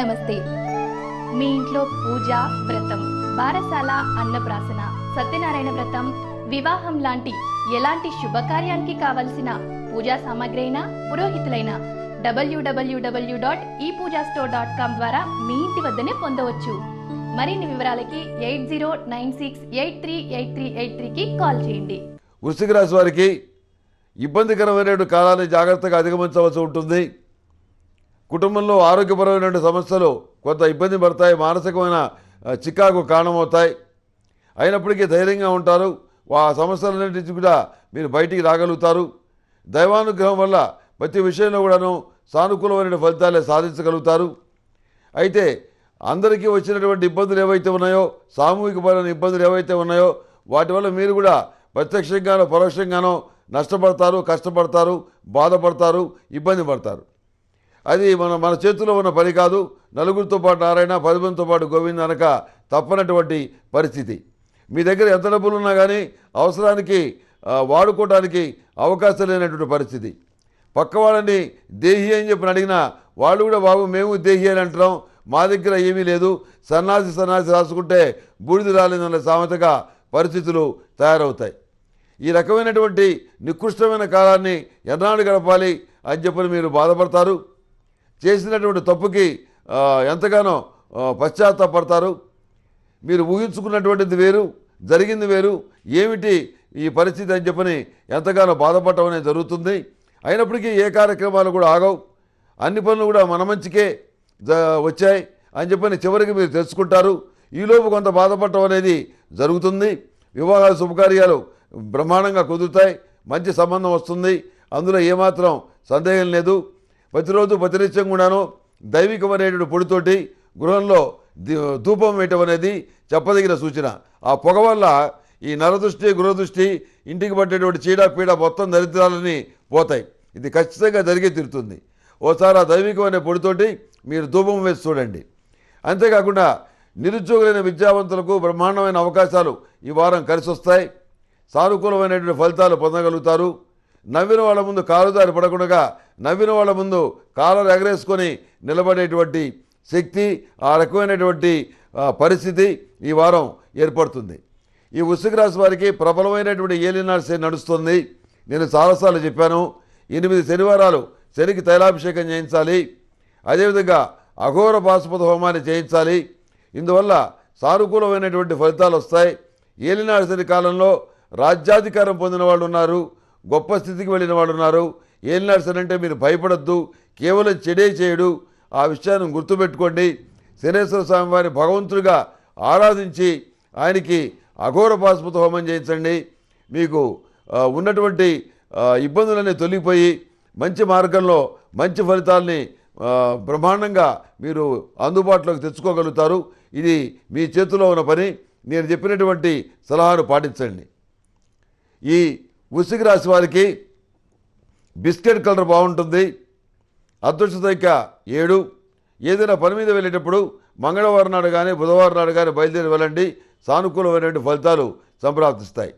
నమస్తే మీ ఇంట్లో పూజ వ్రతం బారసాల అన్నప్రాసన సత్యనారాయణ వ్రతం వివాహం లాంటి ఎలాంటి శుభకార్యానికి కావలసిన పూజా సామాగ్రి అయినా పురోహితులైన డబ్ల్యూడబ్ల్యూడబ్ల్యూ డాట్ ఈ పూజా స్టోర్ డాట్ కామ్ ద్వారా మీ ఇంటి వద్దనే పొందవచ్చు మరిన్ని వివరాలకి eight zero nine six eight three eight three eight త్రీకి కాల్ చేయండి వృశ్చిక రాశి వారికి ఇబ్బందికరమైన కాలాన్ని జాగ్రత్తగా అధిగమించవలసి ఉంటుంది కుటుంబంలో ఆరోగ్యపరమైన సమస్యలు కొంత ఇబ్బంది పడతాయి మానసికమైన చికాకు కారణమవుతాయి అయినప్పటికీ ధైర్యంగా ఉంటారు ఆ సమస్యలన్నింటి నుంచి కూడా మీరు బయటికి రాగలుగుతారు దైవానుగ్రహం వల్ల ప్రతి విషయంలో కూడాను సానుకూలమైన ఫలితాలే సాధించగలుగుతారు అయితే అందరికీ వచ్చినటువంటి ఇబ్బందులు ఏవైతే ఉన్నాయో సామూహికపరమైన ఇబ్బందులు ఏవైతే ఉన్నాయో వాటి వల్ల మీరు కూడా ప్రత్యక్షంగానో పరోక్షంగానో నష్టపడతారు కష్టపడతారు బాధపడతారు ఇబ్బంది పడతారు అది మన మన చేతిలో ఉన్న పని కాదు నలుగురితో పాటు నారాయణ పది మందితో పాటు గోవింద్ అనక తప్పనటువంటి పరిస్థితి మీ దగ్గర ఎంత డబ్బులు ఉన్నా కానీ అవసరానికి వాడుకోవడానికి అవకాశం లేనటువంటి పరిస్థితి పక్క వాళ్ళని దేహి అని చెప్పి అడిగినా వాళ్ళు కూడా బాబు మేము దేహి అని అంటున్నాం మా దగ్గర ఏమీ లేదు సన్నాసి సన్నాసి రాసుకుంటే బూడిది రాలేదన్న సామెతగా పరిస్థితులు తయారవుతాయి ఈ రకమైనటువంటి నికృష్టమైన కాలాన్ని ఎన్నాళ్ళు గడపాలి అని చెప్పని మీరు బాధపడతారు చేసినటువంటి తప్పుకి ఎంతగానో పశ్చాత్తాపడతారు మీరు ఊహించుకున్నటువంటిది వేరు జరిగింది వేరు ఏమిటి ఈ పరిస్థితి అని చెప్పని ఎంతగానో బాధపడటం అనేది జరుగుతుంది అయినప్పటికీ ఏ కార్యక్రమాలు కూడా ఆగవు అన్ని పనులు కూడా మన మంచికే వచ్చాయి అని చెప్పని చివరికి మీరు తెలుసుకుంటారు ఈలోపు కొంత బాధపడటం అనేది జరుగుతుంది వివాహాలు శుభకార్యాలు బ్రహ్మాండంగా కుదురుతాయి మంచి సంబంధం వస్తుంది అందులో ఏమాత్రం సందేహం లేదు ప్రతిరోజు ప్రతినిత్యం కూడాను దైవికమైనటువంటి పొడితోటి గృహంలో ధూపం వేయటం అనేది చెప్పదగిన సూచన ఆ పొగ వల్ల ఈ నరదృష్టి గృహదృష్టి ఇంటికి పట్టేటువంటి చీడ పీడ మొత్తం దరిద్రాలని పోతాయి ఇది ఖచ్చితంగా జరిగే తీరుతుంది ఓసారి ఆ దైవికమైన పొడితోటి మీరు ధూపం వేసి చూడండి అంతేకాకుండా నిరుద్యోగులైన విద్యావంతులకు బ్రహ్మాండమైన అవకాశాలు ఈ వారం కలిసి వస్తాయి సానుకూలమైనటువంటి ఫలితాలు పొందగలుగుతారు నవ్విన వాళ్ళ ముందు కారుదారి పడకుండా నవ్విన వాళ్ళ ముందు కాలర్ ఎగరేసుకొని నిలబడేటువంటి శక్తి ఆ రకమైనటువంటి పరిస్థితి ఈ వారం ఏర్పడుతుంది ఈ వృశ్చిక రాశి వారికి ప్రబలమైనటువంటి ఏలినాశే నడుస్తుంది నేను చాలాసార్లు చెప్పాను ఎనిమిది శనివారాలు శనికి తైలాభిషేకం చేయించాలి అదేవిధంగా అఘోర పాశుపత హోమాన్ని చేయించాలి ఇందువల్ల సానుకూలమైనటువంటి ఫలితాలు వస్తాయి ఏలినాడు శని కాలంలో రాజ్యాధికారం పొందిన వాళ్ళు ఉన్నారు గొప్ప స్థితికి వెళ్ళిన వాళ్ళు ఉన్నారు ఏం నర్సన్ మీరు భయపడద్దు కేవలం చెడే చేయడు ఆ విషయాన్ని గుర్తుపెట్టుకోండి శనేశ్వర స్వామి వారి భగవంతుడిగా ఆరాధించి ఆయనకి అఘోర పాశుపత హోమం చేయించండి మీకు ఉన్నటువంటి ఇబ్బందులన్నీ తొలగిపోయి మంచి మార్గంలో మంచి ఫలితాలని బ్రహ్మాండంగా మీరు అందుబాటులోకి తెచ్చుకోగలుగుతారు ఇది మీ చేతిలో ఉన్న పని నేను చెప్పినటువంటి సలహాను పాటించండి ఈ ఉసిగి రాశి వారికి బిస్కెట్ కలర్ బాగుంటుంది అదృష్టరేఖ ఏడు ఏదైనా పని మీద వెళ్ళేటప్పుడు మంగళవారం నాడు కానీ బుధవారం నాడు కానీ బయలుదేరి వెళ్ళండి సానుకూలమైనటువంటి ఫలితాలు సంప్రాప్తిస్తాయి